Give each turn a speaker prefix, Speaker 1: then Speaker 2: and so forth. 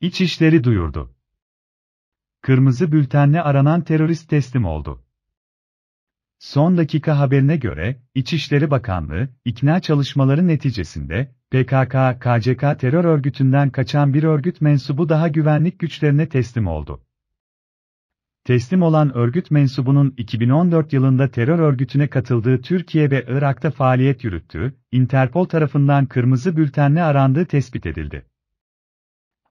Speaker 1: İçişleri duyurdu. Kırmızı bültenle aranan terörist teslim oldu. Son dakika haberine göre, İçişleri Bakanlığı, ikna çalışmaları neticesinde, PKK, KCK terör örgütünden kaçan bir örgüt mensubu daha güvenlik güçlerine teslim oldu. Teslim olan örgüt mensubunun 2014 yılında terör örgütüne katıldığı Türkiye ve Irak'ta faaliyet yürüttüğü, Interpol tarafından kırmızı bültenle arandığı tespit edildi.